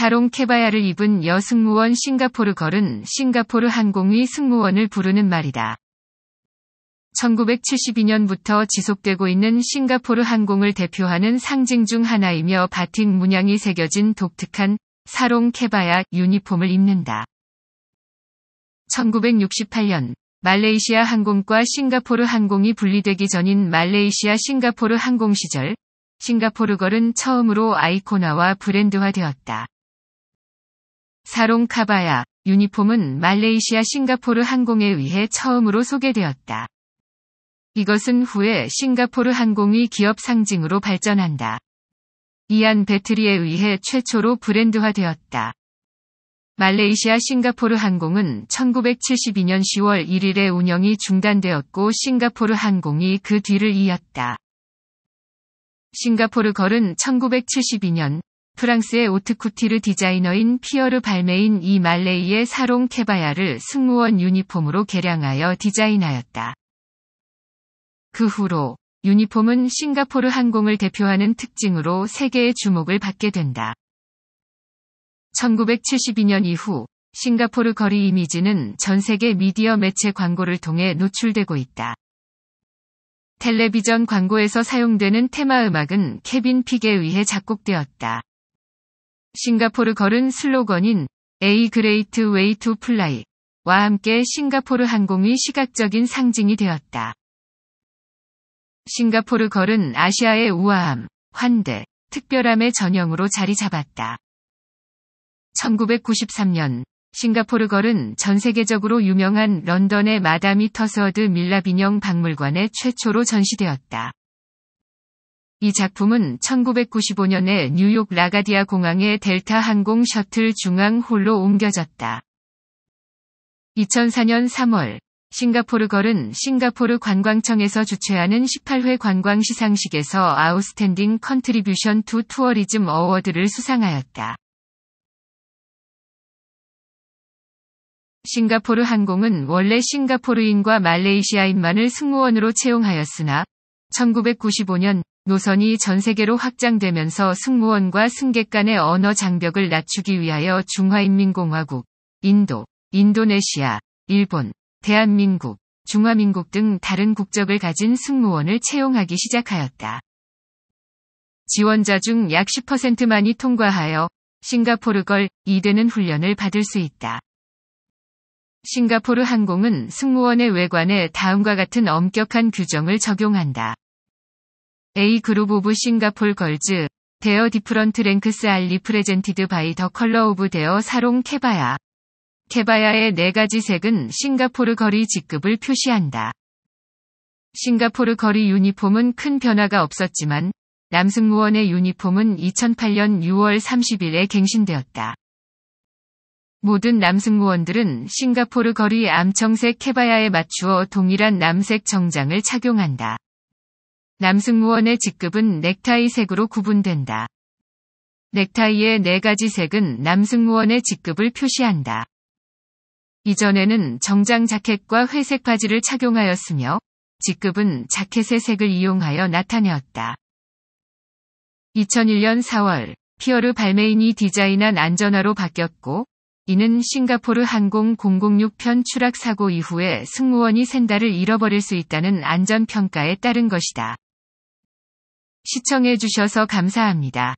사롱 케바야를 입은 여승무원 싱가포르 걸은 싱가포르 항공의 승무원을 부르는 말이다. 1972년부터 지속되고 있는 싱가포르 항공을 대표하는 상징 중 하나이며 바틱 문양이 새겨진 독특한 사롱 케바야 유니폼을 입는다. 1968년 말레이시아 항공과 싱가포르 항공이 분리되기 전인 말레이시아 싱가포르 항공 시절 싱가포르 걸은 처음으로 아이코나와 브랜드화되었다. 사롱 카바야 유니폼은 말레이시아 싱가포르 항공에 의해 처음으로 소개되었다. 이것은 후에 싱가포르 항공이 기업 상징으로 발전한다. 이안 배트리에 의해 최초로 브랜드화되었다. 말레이시아 싱가포르 항공은 1972년 10월 1일에 운영이 중단되었고 싱가포르 항공이 그 뒤를 이었다. 싱가포르 걸은 1972년 프랑스의 오트쿠티르 디자이너인 피어르 발메인 이 말레이의 사롱 케바야를 승무원 유니폼으로 개량하여 디자인하였다. 그 후로 유니폼은 싱가포르 항공을 대표하는 특징으로 세계의 주목을 받게 된다. 1972년 이후 싱가포르 거리 이미지는 전 세계 미디어 매체 광고를 통해 노출되고 있다. 텔레비전 광고에서 사용되는 테마 음악은 케빈 픽에 의해 작곡되었다. 싱가포르 걸은 슬로건인 A Great Way to Fly 와 함께 싱가포르 항공이 시각적인 상징이 되었다. 싱가포르 걸은 아시아의 우아함, 환대, 특별함의 전형으로 자리 잡았다. 1993년 싱가포르 걸은 전 세계적으로 유명한 런던의 마다미 터서드 밀라 비뇽 박물관에 최초로 전시되었다. 이 작품은 1995년에 뉴욕 라가디아 공항의 델타 항공 셔틀 중앙 홀로 옮겨졌다. 2004년 3월 싱가포르 걸은 싱가포르 관광청에서 주최하는 18회 관광 시상식에서 아웃스탠딩 컨트리뷰션 투 투어리즘 어워드를 수상하였다. 싱가포르 항공은 원래 싱가포르인과 말레이시아인만을 승무원으로 채용하였으나 1995년 노선이 전 세계로 확장되면서 승무원과 승객 간의 언어 장벽을 낮추기 위하여 중화인민공화국, 인도, 인도네시아, 일본, 대한민국, 중화민국 등 다른 국적을 가진 승무원을 채용하기 시작하였다. 지원자 중 약 10%만이 통과하여 싱가포르 걸 2되는 훈련을 받을 수 있다. 싱가포르 항공은 승무원의 외관에 다음과 같은 엄격한 규정을 적용한다. A그룹 오브 싱가폴 걸즈 데어 디프런트 랭크스 알리 프레젠티드 바이 더 컬러 오브 데어 사롱 케바야 케바야의 네 가지 색은 싱가포르 거리 직급을 표시한다. 싱가포르 거리 유니폼은 큰 변화가 없었지만 남승무원의 유니폼은 2008년 6월 30일에 갱신되었다. 모든 남승무원들은 싱가포르 거리 암청색 케바야에 맞추어 동일한 남색 정장을 착용한다. 남승무원의 직급은 넥타이 색으로 구분된다. 넥타이의 네 가지 색은 남승무원의 직급을 표시한다. 이전에는 정장 자켓과 회색 바지를 착용하였으며 직급은 자켓의 색을 이용하여 나타내었다. 2001년 4월 피어르 발메인이 디자인한 안전화로 바뀌었고 이는 싱가포르 항공 006편 추락 사고 이후에 승무원이 샌다를 잃어버릴 수 있다는 안전평가에 따른 것이다. 시청해주셔서 감사합니다.